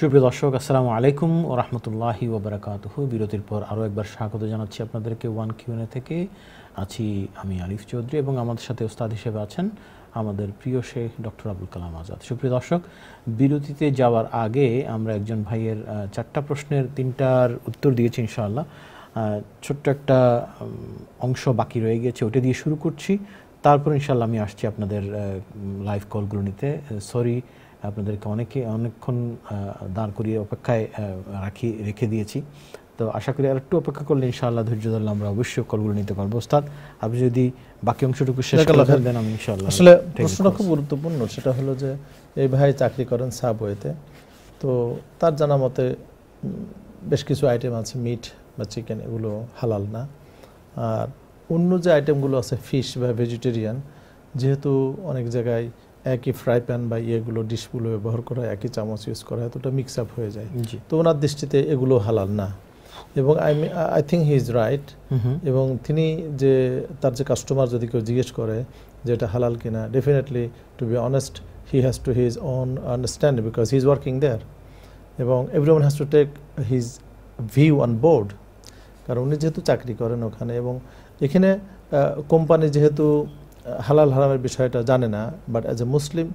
সুপ্রিয় দর্শক আসসালামু আলাইকুম ও রহমতুল্লাহি ওবরাকাত বিরতির পর আরও একবার স্বাগত জানাচ্ছি আপনাদেরকে ওয়ান কিউনে থেকে আছি আমি আরিফ চৌধুরী এবং আমাদের সাথে ওস্তাদ হিসেবে আছেন আমাদের প্রিয় শেখ ডক্টর আবুল কালাম আজাদ সুপ্রিয় দর্শক বিরতিতে যাওয়ার আগে আমরা একজন ভাইয়ের চারটা প্রশ্নের তিনটার উত্তর দিয়েছি ইনশাআল্লাহ ছোট্ট একটা অংশ বাকি রয়ে গেছে ওটা দিয়ে শুরু করছি তারপর ইনশাআল্লাহ আমি আসছি আপনাদের লাইভ কলগুলো নিতে সরি আপনাদেরকে অনেকে অনেকক্ষণ দাঁড় করিয়ে অপেক্ষায় রাখি রেখে দিয়েছি তো আশা করি আর একটু অপেক্ষা করলে ইনশাআল্লাহ ধৈর্য ধরলে আমরা অবশ্যই কলগুলো নিতে পারবো ওস্তাদ আপনি যদি বাকি অংশটুকু শেষ করে দেন আমি ইনশাআল্লাহ আসলে প্রশ্নটা খুব গুরুত্বপূর্ণ সেটা হলো যে এই ভাই চাকরি করেন সাবওয়েতে তো তার জানা মতে বেশ কিছু আইটেম আছে মিট বা চিকেন এগুলো হালাল না আর অন্য যে আইটেমগুলো আছে ফিশ বা ভেজিটেরিয়ান যেহেতু অনেক জায়গায় একই ফ্রাই প্যান বা ইয়েগুলো ডিশগুলো ব্যবহার করা একই চামচ ইউজ করা হয় তো ওটা মিক্স আপ হয়ে যায় তো ওনার দৃষ্টিতে এগুলো হালাল না এবং I I think he is right এবং তিনি যে তার যে কাস্টমার যদি কেউ জিজ্ঞেস করে যে এটা হালাল কিনা definitely to be honest he has to his own understand because he is working there এবং everyone has to take his view on board কারণ উনি যেহেতু চাকরি করেন ওখানে এবং এখানে কোম্পানি যেহেতু হালাল হারামের বিষয়টা জানে না but as a Muslim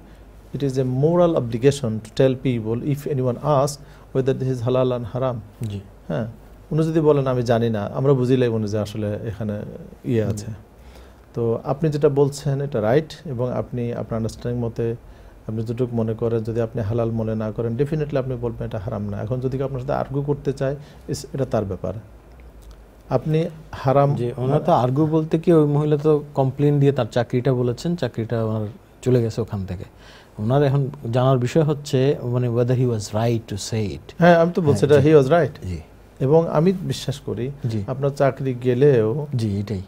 it is a moral obligation to tell people if anyone আস ওয়েদার দিস ইজ হালাল অ্যান্ড হারাম জি হ্যাঁ উনি যদি বলেন আমি জানি না আমরা বুঝিলাই না যে আসলে এখানে ইয়ে আছে তো আপনি যেটা বলছেন এটা রাইট এবং আপনি আপনার আন্ডারস্ট্যান্ডিং মতে আপনি যেটুকু মনে করেন যদি আপনি হালাল মনে না করেন ডেফিনেটলি আপনি বলবেন এটা হারাম না এখন যদি আপনার সাথে আর্গু করতে চায় এটা তার ব্যাপার আপনি হারাম যে ওনার তো আর্গু বলতে কি ওই মহিলা তো কমপ্লেন দিয়ে তার চাকরিটা বলেছেন চাকরিটা ওনার চলে গেছে ওখান থেকে ওনার এখন জানার বিষয় হচ্ছে মানে whether he was right to say it হ্যাঁ আমি তো বলছি হ্যাঁ, এটা হি ওয়াজ রাইট জি এবং আমি বিশ্বাস করি জি আপনার চাকরি গেলেও জি এটাই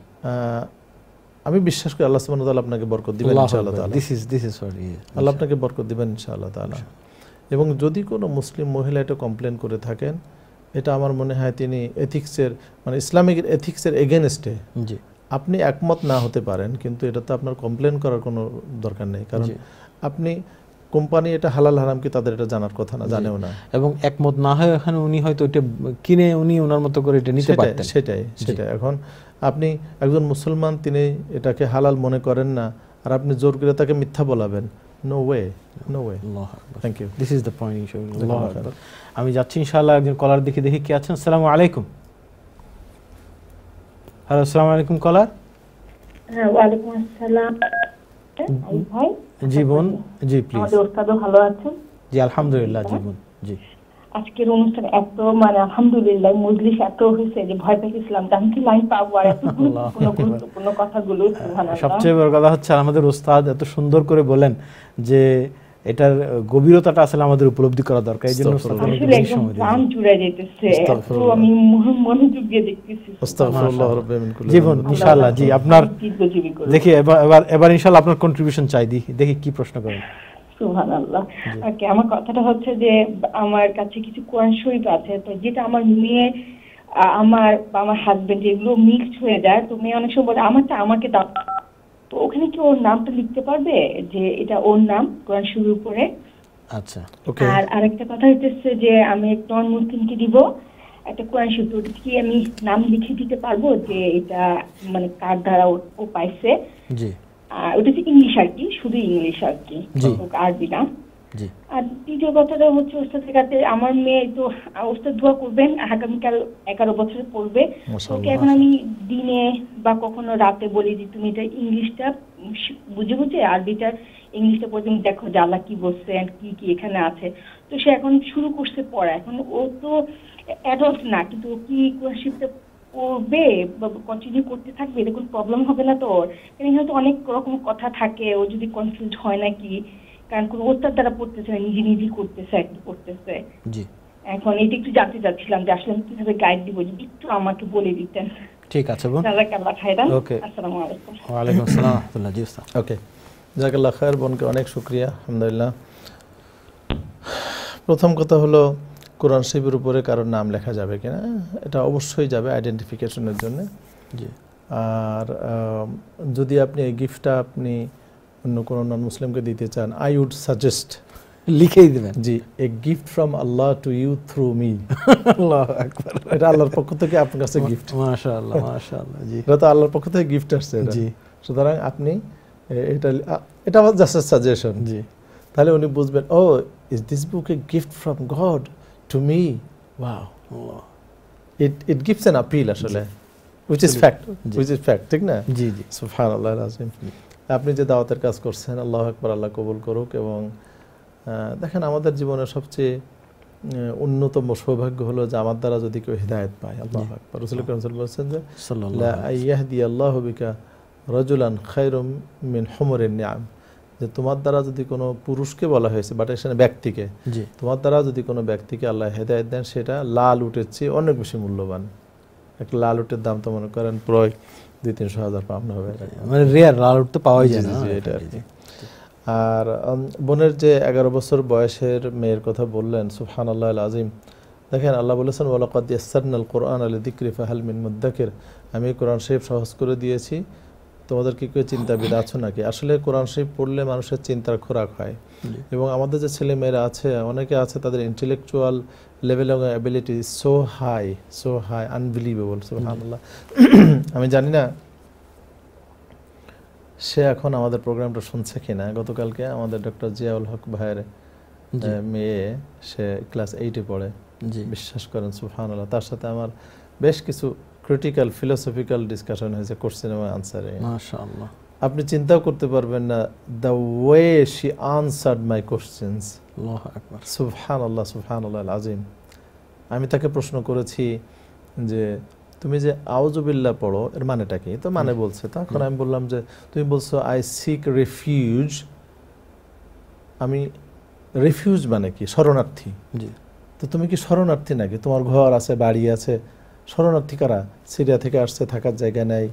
আমি বিশ্বাস করি আল্লাহ সুবহানাহু ওয়া তাআলা আপনাকে বরকত দিবেন ইনশাআল্লাহ তাআলা this is this is sorry Allah আপনাকে বরকত দিবেন ইনশাআল্লাহ তাআলা এবং যদি কোনো মুসলিম মহিলা এটা কমপ্লেন করে থাকেন এটা আমার মনে হয় তিনি এথিক্সের মানে ইসলামিক এথিক্সের এগেনস্টে জি আপনি একমত না হতে পারেন কিন্তু এটা তো আপনার কমপ্লেন করার কোনো দরকার নেই কারণ আপনি কোম্পানি এটা হালাল হারাম কি তাদের এটা জানার কথা না জানেও না এবং একমত না হয় এখানে উনি হয়তো এটা কিনে উনি ওনার মতো করে এটা নিতে পারতেন সেটাই সেটাই এখন আপনি একজন মুসলমান তিনি এটাকে হালাল মনে করেন না আর আপনি জোর করে তাকে মিথ্যা বলাবেন no way no way thank you this is the point ইনশাআল্লাহ আমি যাচ্ছি ইনশাআল্লাহ একজন কলার দেখি দেখি কে আছেন আসসালামু আলাইকুম হ্যালো আসসালামু আলাইকুম কলার হ্যাঁ আসসালাম জি বোন জি প্লিজ ভালো আছেন জি আলহামদুলিল্লাহ জি বোন জি আজকের অনুষ্ঠান এত মানে আলহামদুলিল্লাহ মজলিস এত হয়েছে যে ভয় পেয়েছিলাম জানতে লাইন পাবো আর এত গুরুত্বপূর্ণ কথাগুলো সবচেয়ে বড় কথা হচ্ছে আমাদের ওস্তাদ এত সুন্দর করে বলেন যে এটার গভীরতাটা আসলে আমাদের উপলব্ধি করা দরকার এই জন্য জীবন ইনশাআল্লাহ জি আপনার দেখি এবার এবার ইনশাআল্লাহ আপনার কন্ট্রিবিউশন চাই দেখি কি প্রশ্ন করেন সুহান ওকে আমার কথাটা হচ্ছে যে আমার কাছে কিছু কোরআন শরীফ আছে তো যেটা আমার মেয়ে আমার বা আমার হাজবেন্ড এগুলো মিক্সড হয়ে যায় তো মেয়ে অনেক সময় বলে আমারটা আমাকে দাও তো ওখানে কি ওর নামটা লিখতে পারবে যে এটা ওর নাম কোরআন শুরু উপরে আচ্ছা ওকে আর আরেকটা কথা হচ্ছে যে আমি এক নন মুসলিমকে দিব একটা কোরআন শরীফ ওটা কি আমি নাম লিখে দিতে পারবো যে এটা মানে কার দ্বারা ও পাইছে জি আর ওটা হচ্ছে ইংলিশ আর কি শুধু ইংলিশ আর কি আরবি না আর দ্বিতীয় কথাটা হচ্ছে ওস্তাদের কাছে আমার মেয়ে তো ওস্তাদ দোয়া করবেন আগামীকাল এগারো বছরে পড়বে ওকে এখন আমি দিনে বা কখনো রাতে বলি যে তুমি এটা ইংলিশটা বুঝে বুঝে আরবিটা ইংলিশটা পড়ে তুমি দেখো জ্বালা কি বলছে কি কি এখানে আছে তো সে এখন শুরু করছে পড়া এখন ও তো অ্যাডল্ট না কিন্তু ও কি শিখতে করবে কন্টিনিউ করতে থাকবে এরকম প্রবলেম হবে না তো ওর কারণ হয়তো অনেক রকম কথা থাকে ও যদি কনফিউজ হয় নাকি কারণ কোনো ওর দ্বারা পড়তেছে না নিজে নিজে করতেছে কি করতেছে এখন এটা একটু জানতে চাচ্ছিলাম যে আসলে কিভাবে গাইড দিব যদি একটু আমাকে বলে দিতেন ঠিক আছে বোন আসসালামু আলাইকুম ওয়া আলাইকুম আসসালাম ওকে বোনকে অনেক শুকরিয়া আলহামদুলিল্লাহ প্রথম কথা হলো কোরআন শরীফের উপরে কারোর নাম লেখা যাবে কিনা এটা অবশ্যই যাবে আইডেন্টিফিকেশনের জন্য আর যদি আপনি এই গিফটটা আপনি অন্য কোনো নন মুসলিমকে দিতে চান আই উড সাজেস্ট লিখেই দেবেন জি a gift from Allah to you through me এটা আল্লাহর পক্ষ থেকে আপনার কাছে গিফট মাশাআল্লাহ মাশাআল্লাহ জি এটা তো আল্লাহর পক্ষ থেকে গিফট আসছে জি সুতরাং আপনি এটা এটা আমার জাস্ট সাজেশন জি তাহলে উনি বুঝবেন ও is this book a gift from God to me wow it it gives an appeal আসলে which is fact which is fact ঠিক না জি জি সুফান আল্লাহ আজিম আপনি যে দাওয়াতের কাজ করছেন আল্লাহ একবার আল্লাহ কবুল করুক এবং দেখেন আমাদের জীবনের সবচেয়ে অন্যতম সৌভাগ্য হলো যে আমার দ্বারা যদি কেউ হৃদায়ত পায় আল্লাহ আকবর রসুল করিম বলছেন যে ইয়াহদি আল্লাহ বিকা রজুলান খাইরম মিন হোমরের নিয়াম যে তোমার দ্বারা যদি কোনো পুরুষকে বলা হয়েছে বাট এখানে ব্যক্তিকে তোমার দ্বারা যদি কোনো ব্যক্তিকে আল্লাহ হেদায়ত দেন সেটা লাল উটের চেয়ে অনেক বেশি মূল্যবান একটা লাল উটের দাম তো মনে করেন প্রয় দুই তিনশো হাজার পাউন্ড হবে মানে রেয়ার লাল উট তো পাওয়াই যায় না এটা আর আর বোনের যে এগারো বছর বয়সের মেয়ের কথা বললেন সুফহান আল্লাহ আজিম দেখেন আল্লাহ বলেছেন ওয়ালাকাদ ইয়াসান্নাল কোরআন আলী দিক্রি ফাহাল মিন মুদ্দাকির আমি কোরআন শরীফ সহজ করে দিয়েছি তোমাদের কি কেউ চিন্তাবিদ আছো নাকি আসলে কোরআন শরীফ পড়লে মানুষের চিন্তার খোরাক হয় এবং আমাদের যে ছেলে মেয়েরা আছে অনেকে আছে তাদের ইন্টেলেকচুয়াল লেভেল এবং ability so high so high unbelievable সুহানাল্লাহ আমি জানি না সে এখন আমাদের প্রোগ্রামটা শুনছে কিনা গতকালকে আমাদের ডক্টর জিয়াউল হক ভাইয়ের মেয়ে সে ক্লাস এইটে পড়ে বিশ্বাস করেন সুহানাল্লাহ তার সাথে আমার বেশ কিছু ক্রিটিক্যাল ফিলোসফিক্যাল ডিসকাশন হয়েছে কোশ্চেন এবং আনসারে মাশাআল্লাহ আপনি চিন্তাও করতে পারবেন না the way she answered my questions সুফহান আল্লাহ সুফহান আল্লাহ আজিম আমি তাকে প্রশ্ন করেছি যে তুমি যে আউজবিল্লা পড়ো এর মানেটা কি তো মানে বলছে তখন আমি বললাম যে তুমি বলছো আই সিক রিফিউজ আমি রিফিউজ মানে কি শরণার্থী তো তুমি কি শরণার্থী নাকি তোমার ঘর আছে বাড়ি আছে শরণার্থীকারা সিরিয়া থেকে আসছে থাকার জায়গা নাই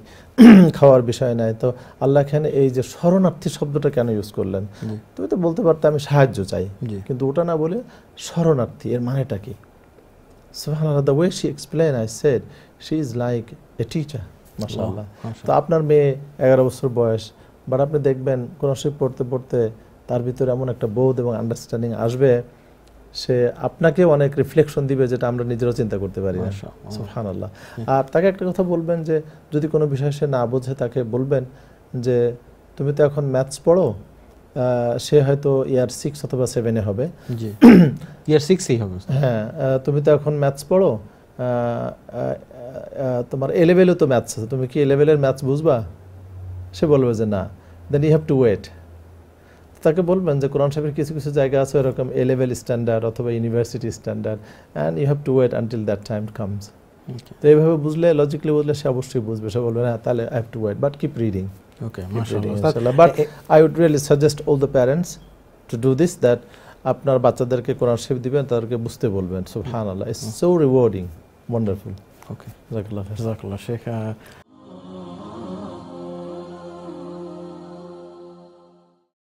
খাওয়ার বিষয় নাই তো আল্লাহ খান এই যে শরণার্থী শব্দটা কেন ইউজ করলেন তুমি তো বলতে পারতো আমি সাহায্য চাই কিন্তু ওটা না বলে শরণার্থী এর মানেটা কি way she explain I said she is like a teacher তো আপনার মেয়ে এগারো বছর বয়স বাট আপনি দেখবেন কোনো পড়তে পড়তে তার ভিতরে এমন একটা বোধ এবং আন্ডারস্ট্যান্ডিং আসবে সে আপনাকে অনেক রিফ্লেকশন দিবে যেটা আমরা নিজেরও চিন্তা করতে পারি না আল্লাহ আর তাকে একটা কথা বলবেন যে যদি কোনো বিষয় সে না বোঝে তাকে বলবেন যে তুমি তো এখন ম্যাথস পড়ো সে হয়তো ইয়ার সিক্স অথবা সেভেনে হবে ইয়ার সিক্সই হবে হ্যাঁ তুমি তো এখন ম্যাথস পড়ো তোমার এ লেভেলও তো ম্যাথস আছে তুমি কি এ লেভেলের ম্যাথস বুঝবা সে বলবে যে না then you have to wait তাকে বলবেন যে কোরআন সাহেবের কিছু কিছু জায়গা আছে এরকম এ লেভেল স্ট্যান্ডার্ড অথবা university standard and you have to wait until that time comes তো এইভাবে বুঝলে লজিক্যালি বুঝলে সে অবশ্যই বুঝবে সে বলবে হ্যাঁ তাহলে I have to wait but keep reading but I would really suggest all the parents to do this that আপনার বাচ্চাদেরকে কোরআন শেফ দিবেন তাদেরকে বুঝতে বলবেন সুবহান আল্লাহ it's so rewarding wonderful okay জাকাল্লাহ জাকাল্লাহ শেখ